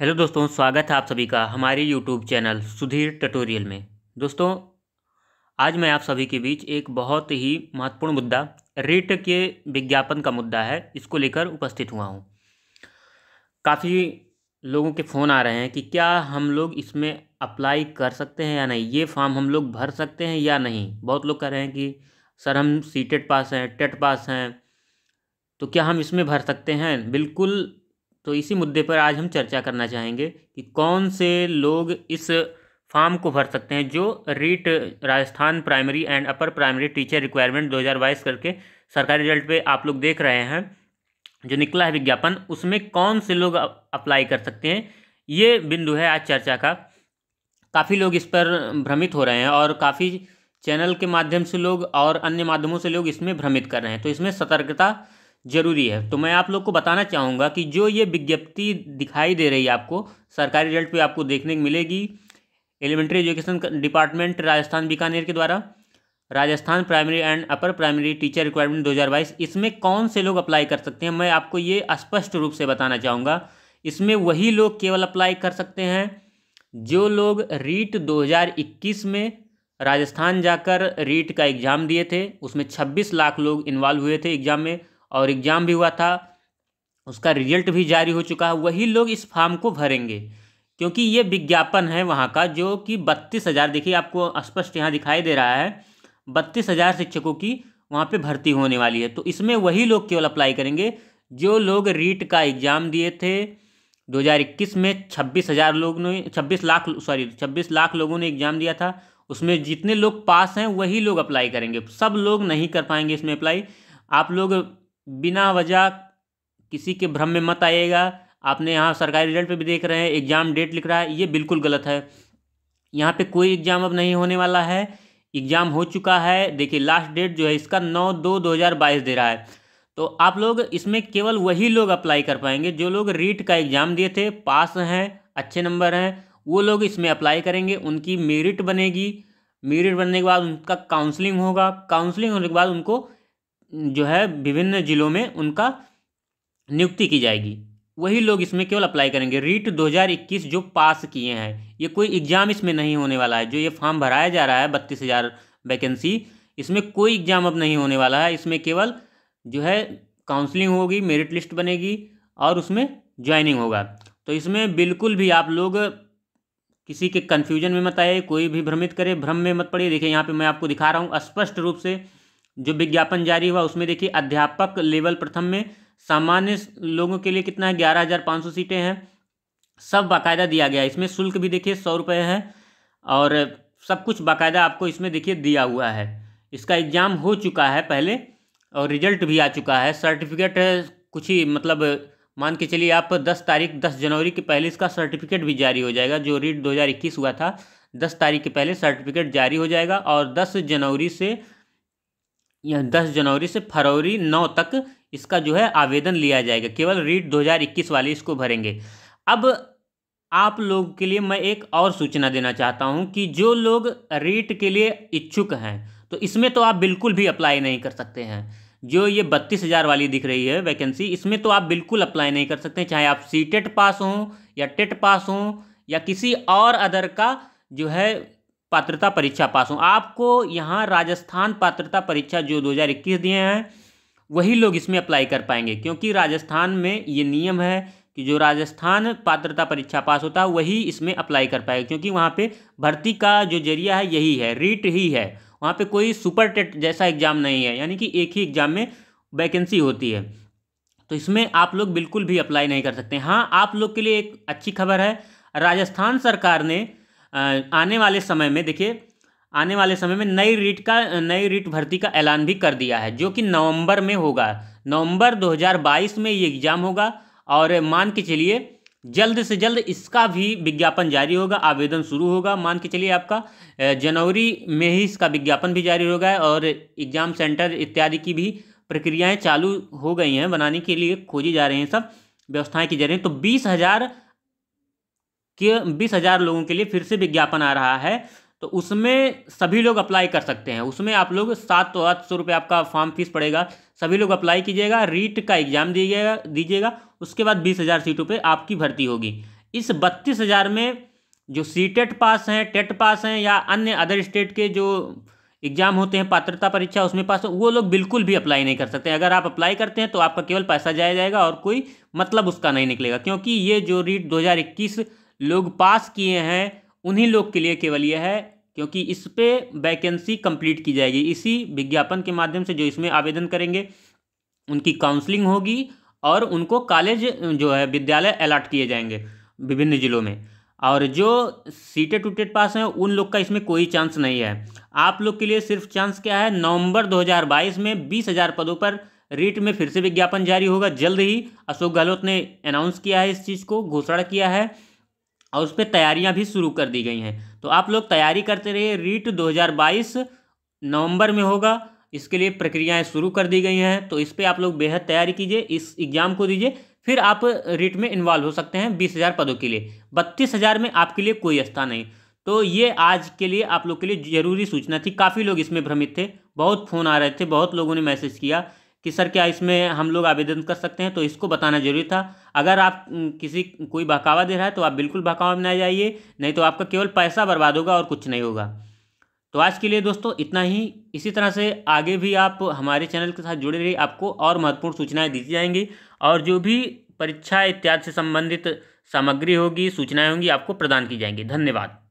hello दोस्तों स्वागत है आप सभी का हमारे यूट्यूब चैनल सुधीर ट्यूटोरियल में दोस्तों आज मैं आप सभी के बीच एक बहुत ही महत्वपूर्ण मुद्दा रेट के विज्ञापन का मुद्दा है इसको लेकर उपस्थित हुआ हूँ काफ़ी लोगों के फ़ोन आ रहे हैं कि क्या हम लोग इसमें अप्लाई कर सकते हैं या नहीं ये फॉर्म हम लोग भर सकते हैं या नहीं बहुत लोग कह रहे हैं कि सर हम सी टेट पास हैं टेट पास हैं तो क्या हम इसमें भर सकते हैं बिल्कुल तो इसी मुद्दे पर आज हम चर्चा करना चाहेंगे कि कौन से लोग इस फॉर्म को भर सकते हैं जो REET Rajasthan primary and upper primary teacher requirement 2022 करके सरकारी रिजल्ट पे आप लोग देख रहे हैं जो निकला है विज्ञापन उसमें कौन से लोग अप्लाई कर सकते हैं ये बिंदु है आज चर्चा का काफ़ी लोग इस पर भ्रमित हो रहे हैं और काफ़ी चैनल के माध्यम से लोग और अन्य माध्यमों से लोग इसमें भ्रमित कर रहे हैं तो इसमें सतर्कता ज़रूरी है तो मैं आप लोग को बताना चाहूँगा कि जो ये विज्ञप्ति दिखाई दे रही है आपको सरकारी रिजल्ट पे आपको देखने को मिलेगी elementary education department Rajasthan Bikaner के द्वारा Rajasthan primary and upper primary teacher requirement 2022 इसमें कौन से लोग अप्लाई कर सकते हैं मैं आपको ये स्पष्ट रूप से बताना चाहूँगा इसमें वही लोग केवल अप्लाई कर सकते हैं जो लोग रीट 2021 में राजस्थान जाकर रीट का एग्ज़ाम दिए थे उसमें 26 लाख लोग इन्वॉल्व हुए थे एग्ज़ाम में और एग्ज़ाम भी हुआ था उसका रिजल्ट भी जारी हो चुका है वही लोग इस फार्म को भरेंगे क्योंकि ये विज्ञापन है वहाँ का जो कि बत्तीस हज़ार देखिए आपको स्पष्ट यहाँ दिखाई दे रहा है बत्तीस हज़ार शिक्षकों की वहाँ पे भर्ती होने वाली है तो इसमें वही लोग केवल अप्लाई करेंगे जो लोग रीट का एग्ज़ाम दिए थे 2021 में छब्बीस हज़ार लोग ने छब्बीस लाख सॉरी छब्बीस लाख लोगों ने एग्ज़ाम दिया था उसमें जितने लोग पास हैं वही लोग अप्लाई करेंगे सब लोग नहीं कर पाएंगे इसमें अप्लाई आप लोग बिना वजह किसी के भ्रम में मत आइएगा आपने यहाँ सरकारी रिजल्ट पे भी देख रहे हैं एग्ज़ाम डेट लिख रहा है ये बिल्कुल गलत है यहाँ पे कोई एग्ज़ाम अब नहीं होने वाला है एग्ज़ाम हो चुका है देखिए लास्ट डेट जो है इसका नौ दो दो हज़ार बाईस दे रहा है तो आप लोग इसमें केवल वही लोग अप्लाई कर पाएंगे जो लोग रीट का एग्ज़ाम दिए थे पास हैं अच्छे नंबर हैं वो लोग इसमें अप्लाई करेंगे उनकी मेरिट बनेगी मेरिट बनने के बाद उनका काउंसलिंग होगा काउंसलिंग होने के बाद उनको जो है विभिन्न जिलों में उनका नियुक्ति की जाएगी वही लोग इसमें केवल अप्लाई करेंगे रीट 2021 जो पास किए हैं ये कोई एग्ज़ाम इसमें नहीं होने वाला है जो ये फॉर्म भराया जा रहा है बत्तीस हज़ार वैकेंसी इसमें कोई एग्ज़ाम अब नहीं होने वाला है इसमें केवल जो है काउंसलिंग होगी मेरिट लिस्ट बनेगी और उसमें ज्वाइनिंग होगा तो इसमें बिल्कुल भी आप लोग किसी के कन्फ्यूजन में मत आए कोई भी भ्रमित करे भ्रम में मत पड़े देखिए यहाँ पर मैं आपको दिखा रहा हूँ स्पष्ट रूप से जो विज्ञापन जारी हुआ उसमें देखिए अध्यापक लेवल प्रथम में सामान्य लोगों के लिए कितना है ग्यारह हज़ार पाँच सौ सीटें हैं सब बाकायदा दिया गया है इसमें शुल्क भी देखिए सौ रुपये है और सब कुछ बाकायदा आपको इसमें देखिए दिया हुआ है इसका एग्ज़ाम हो चुका है पहले और रिजल्ट भी आ चुका है सर्टिफिकेट है कुछ ही मतलब मान के चलिए आप दस तारीख दस जनवरी के पहले इसका सर्टिफिकेट भी जारी हो जाएगा जो रीट 2021 हुआ था दस तारीख के पहले सर्टिफिकेट जारी हो जाएगा और दस जनवरी से यह दस जनवरी से फरवरी नौ तक इसका जो है आवेदन लिया जाएगा केवल रीट 2021 वाले इसको भरेंगे अब आप लोग के लिए मैं एक और सूचना देना चाहता हूं कि जो लोग रीट के लिए इच्छुक हैं तो इसमें तो आप बिल्कुल भी अप्लाई नहीं कर सकते हैं जो ये बत्तीस हज़ार वाली दिख रही है वैकेंसी इसमें तो आप बिल्कुल अप्लाई नहीं कर सकते चाहे आप सी टेट पास हों या टेट पास हों या किसी और अदर का जो है पात्रता परीक्षा पास हों आपको यहाँ राजस्थान पात्रता परीक्षा जो 2021 दिए हैं वही लोग इसमें अप्लाई कर पाएंगे क्योंकि राजस्थान में ये नियम है कि जो राजस्थान पात्रता परीक्षा पास होता है वही इसमें अप्लाई कर पाएगा क्योंकि वहाँ पे भर्ती का जो जरिया है यही है रीट ही है वहाँ पे कोई सुपर टेट जैसा एग्ज़ाम नहीं है यानी कि एक ही एग्ज़ाम में वैकेंसी होती है तो इसमें आप लोग बिल्कुल भी अप्लाई नहीं कर सकते हाँ आप लोग के लिए एक अच्छी खबर है राजस्थान सरकार ने आने वाले समय में देखिए आने वाले समय में नई रीट का नई रीट भर्ती का ऐलान भी कर दिया है जो कि नवंबर में होगा नवंबर 2022 में ये एग्ज़ाम होगा और मान के चलिए जल्द से जल्द इसका भी विज्ञापन जारी होगा आवेदन शुरू होगा मान के चलिए आपका जनवरी में ही इसका विज्ञापन भी जारी होगा और एग्ज़ाम सेंटर इत्यादि की भी प्रक्रियाएँ चालू हो गई हैं बनाने के लिए खोजी जा रही हैं सब व्यवस्थाएं की जा रही हैं तो बीस हज़ार के बीस हज़ार लोगों के लिए फिर से विज्ञापन आ रहा है तो उसमें सभी लोग अप्लाई कर सकते हैं उसमें आप लोग सात तो आठ सौ रुपये आपका फॉर्म फीस पड़ेगा सभी लोग अप्लाई कीजिएगा रीट का एग्ज़ाम दीजिएगा दीजिएगा उसके बाद बीस हज़ार सीटों पर आपकी भर्ती होगी इस बत्तीस हज़ार में जो सी टेट e पास हैं टेट e पास हैं या अन्य अदर स्टेट के जो एग्जाम होते हैं पात्रता परीक्षा उसमें पास वो लोग बिल्कुल भी अप्लाई नहीं कर सकते अगर आप अप्लाई करते हैं तो आपका केवल पैसा जाया जाएगा और कोई मतलब उसका नहीं निकलेगा क्योंकि ये जो रीट दो लोग पास किए हैं उन्हीं लोग के लिए केवल यह है क्योंकि इस पर वैकेंसी कंप्लीट की जाएगी इसी विज्ञापन के माध्यम से जो इसमें आवेदन करेंगे उनकी काउंसलिंग होगी और उनको कॉलेज जो है विद्यालय अलाट किए जाएंगे विभिन्न ज़िलों में और जो सीटें टूटेड पास हैं उन लोग का इसमें कोई चांस नहीं है आप लोग के लिए सिर्फ चांस क्या है नवंबर 2022 में बीस हज़ार पदों पर रीट में फिर से विज्ञापन जारी होगा जल्द ही अशोक गहलोत ने अनाउंस किया है इस चीज़ को घोषणा किया है और उस पर तैयारियाँ भी शुरू कर दी गई हैं तो आप लोग तैयारी करते रहिए रीट 2022 नवंबर में होगा इसके लिए प्रक्रियाएं शुरू कर दी गई हैं तो इस पर आप लोग बेहद तैयारी कीजिए इस एग्ज़ाम को दीजिए फिर आप रीट में इन्वॉल्व हो सकते हैं बीस हज़ार पदों के लिए बत्तीस हज़ार में आपके लिए कोई स्थान नहीं तो ये आज के लिए आप लोग के लिए ज़रूरी सूचना थी काफ़ी लोग इसमें भ्रमित थे बहुत फ़ोन आ रहे थे बहुत लोगों ने मैसेज किया कि सर क्या इसमें हम लोग आवेदन कर सकते हैं तो इसको बताना जरूरी था अगर आप किसी कोई बहकावा दे रहा है तो आप बिल्कुल बहकावा में ना जाइए नहीं तो आपका केवल पैसा बर्बाद होगा और कुछ नहीं होगा तो आज के लिए दोस्तों इतना ही इसी तरह से आगे भी आप हमारे चैनल के साथ जुड़े रहिए आपको और महत्वपूर्ण सूचनाएँ दी जाएंगी और जो भी परीक्षा इत्यादि से संबंधित सामग्री होगी सूचनाएँ होंगी आपको प्रदान की जाएंगी धन्यवाद